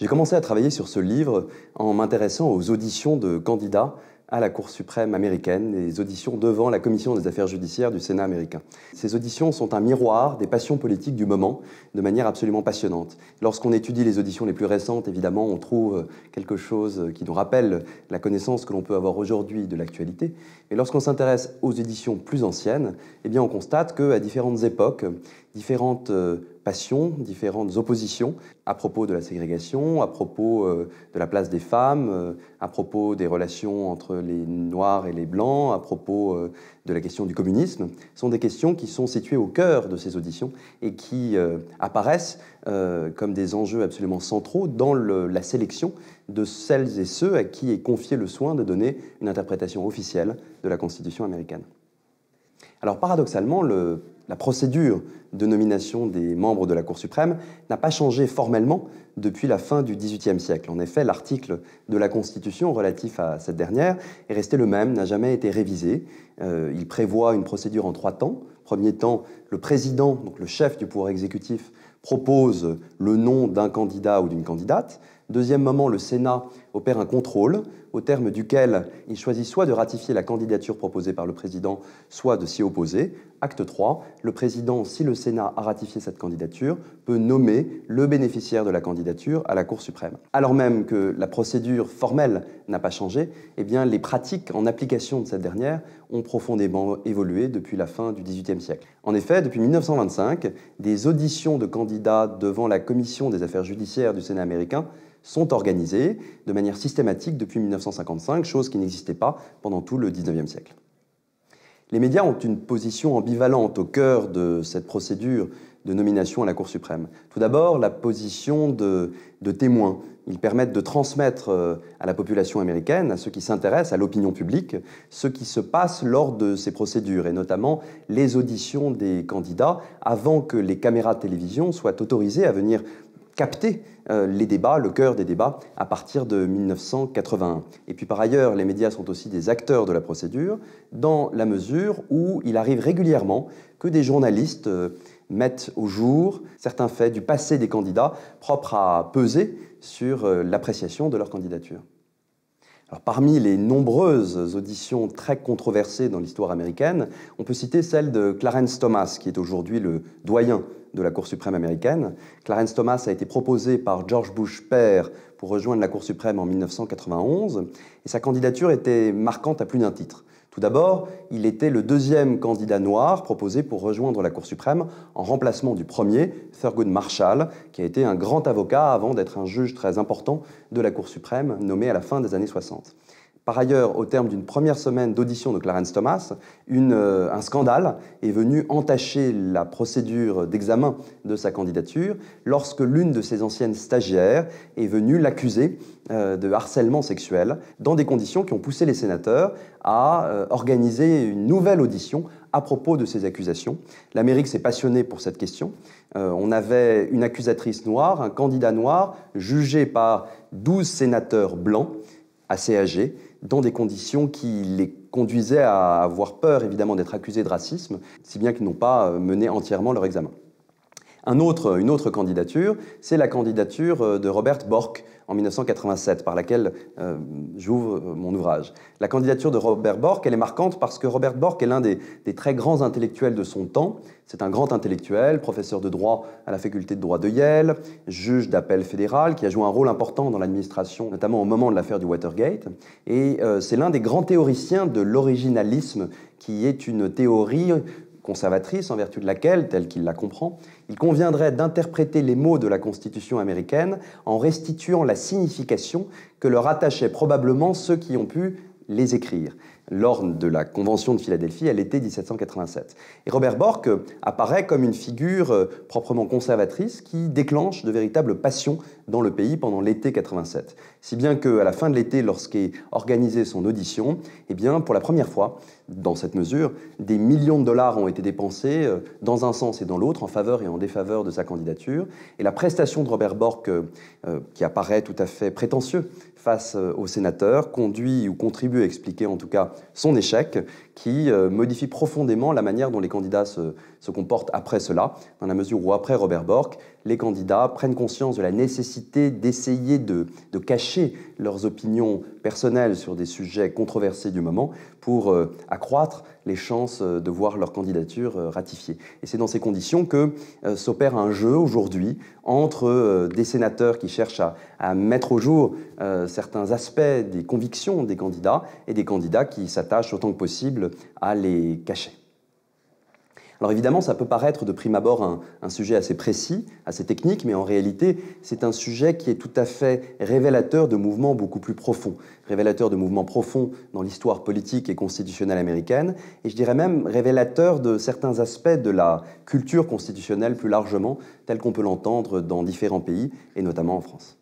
J'ai commencé à travailler sur ce livre en m'intéressant aux auditions de candidats à la Cour suprême américaine, les auditions devant la Commission des affaires judiciaires du Sénat américain. Ces auditions sont un miroir des passions politiques du moment, de manière absolument passionnante. Lorsqu'on étudie les auditions les plus récentes, évidemment, on trouve quelque chose qui nous rappelle la connaissance que l'on peut avoir aujourd'hui de l'actualité. Mais lorsqu'on s'intéresse aux auditions plus anciennes, eh bien, on constate qu'à différentes époques, différentes euh, passions, différentes oppositions à propos de la ségrégation, à propos euh, de la place des femmes, euh, à propos des relations entre les noirs et les blancs, à propos de la question du communisme, sont des questions qui sont situées au cœur de ces auditions et qui apparaissent comme des enjeux absolument centraux dans la sélection de celles et ceux à qui est confié le soin de donner une interprétation officielle de la Constitution américaine. Alors paradoxalement, le la procédure de nomination des membres de la Cour suprême n'a pas changé formellement depuis la fin du XVIIIe siècle. En effet, l'article de la Constitution relatif à cette dernière est resté le même, n'a jamais été révisé. Euh, il prévoit une procédure en trois temps. Premier temps, le président, donc le chef du pouvoir exécutif, propose le nom d'un candidat ou d'une candidate. Deuxième moment, le Sénat opère un contrôle au terme duquel il choisit soit de ratifier la candidature proposée par le président, soit de s'y opposer. Acte 3, le président, si le Sénat a ratifié cette candidature, peut nommer le bénéficiaire de la candidature à la Cour suprême. Alors même que la procédure formelle n'a pas changé, eh bien, les pratiques en application de cette dernière ont profondément évolué depuis la fin du XVIIIe siècle. En effet, depuis 1925, des auditions de candidats devant la Commission des affaires judiciaires du Sénat américain sont organisées de manière systématique depuis 1955, chose qui n'existait pas pendant tout le 19e siècle. Les médias ont une position ambivalente au cœur de cette procédure de nomination à la Cour suprême. Tout d'abord, la position de, de témoins. Ils permettent de transmettre euh, à la population américaine, à ceux qui s'intéressent, à l'opinion publique, ce qui se passe lors de ces procédures, et notamment les auditions des candidats avant que les caméras de télévision soient autorisées à venir capter euh, les débats, le cœur des débats, à partir de 1981. Et puis par ailleurs, les médias sont aussi des acteurs de la procédure, dans la mesure où il arrive régulièrement que des journalistes euh, mettent au jour certains faits du passé des candidats propres à peser sur euh, l'appréciation de leur candidature parmi les nombreuses auditions très controversées dans l'histoire américaine, on peut citer celle de Clarence Thomas, qui est aujourd'hui le doyen de la Cour suprême américaine. Clarence Thomas a été proposé par George Bush père pour rejoindre la Cour suprême en 1991, et sa candidature était marquante à plus d'un titre. Tout d'abord, il était le deuxième candidat noir proposé pour rejoindre la Cour suprême en remplacement du premier, Thurgood Marshall, qui a été un grand avocat avant d'être un juge très important de la Cour suprême nommé à la fin des années 60. Par ailleurs, au terme d'une première semaine d'audition de Clarence Thomas, euh, un scandale est venu entacher la procédure d'examen de sa candidature lorsque l'une de ses anciennes stagiaires est venue l'accuser euh, de harcèlement sexuel dans des conditions qui ont poussé les sénateurs à euh, organiser une nouvelle audition à propos de ces accusations. L'Amérique s'est passionnée pour cette question. on avait une accusatrice noire, un candidat noir, jugé par 12 sénateurs blancs, assez âgés, dans des conditions qui les conduisaient à avoir peur évidemment d'être accusés de racisme, si bien qu'ils n'ont pas euh, mené entièrement leur examen autre, une autre candidature, c'est la candidature euh, de Robert Bork en 1987, par laquelle euh, j'ouvre euh, mon ouvrage. La candidature de Robert Bork, elle est marquante parce que Robert Bork est l'un des, très grands intellectuels de son temps. C'est un grand intellectuel, professeur de droit à la faculté de droit de Yale, juge d'appel fédéral, qui a joué un rôle important dans l'administration, notamment au moment de l'affaire du Watergate. Et c'est l'un des grands théoriciens de l'originalisme, qui est une théorie conservatrice en vertu de laquelle, telle qu'il la comprend, il conviendrait d'interpréter les mots de la Constitution américaine en restituant la signification que leur attachaient probablement ceux qui ont pu les écrire lors de la Convention de Philadelphie à l'été 1787. Et Robert Bork euh, apparaît comme une figure euh, proprement conservatrice qui déclenche de véritables passions dans le pays pendant l'été 87. Si bien qu'à la fin de l'été, lorsqu'est organisée son audition, eh bien, pour la première fois, dans cette mesure, des millions de dollars ont été dépensés euh, dans un sens et dans l'autre, en faveur et en défaveur de sa candidature. Et la prestation de Robert Bork, qui apparaît tout à fait prétentieux face euh, au sénateur, conduit ou contribue à expliquer en tout cas son échec qui euh, modifie profondément la manière dont les candidats se, se comporte après cela, dans la mesure où après Robert Bork, les candidats prennent conscience de la nécessité d'essayer de, cacher leurs opinions personnelles sur des sujets controversés du moment pour euh, accroître les chances euh, de voir leur candidature euh, ratifiée. Et c'est dans ces conditions que s'opère un jeu aujourd'hui entre des sénateurs qui cherchent à mettre au jour certains aspects des convictions des candidats et des candidats qui s'attachent autant que possible à les cacher. Alors évidemment, ça peut paraître de prime abord un, sujet assez précis, assez technique, mais en réalité, c'est un sujet qui est tout à fait révélateur de mouvements beaucoup plus profonds, révélateur de mouvements profonds dans l'histoire politique et constitutionnelle américaine, et je dirais même révélateur de certains aspects de la culture constitutionnelle plus largement, telle qu'on peut l'entendre dans différents pays, et notamment en France.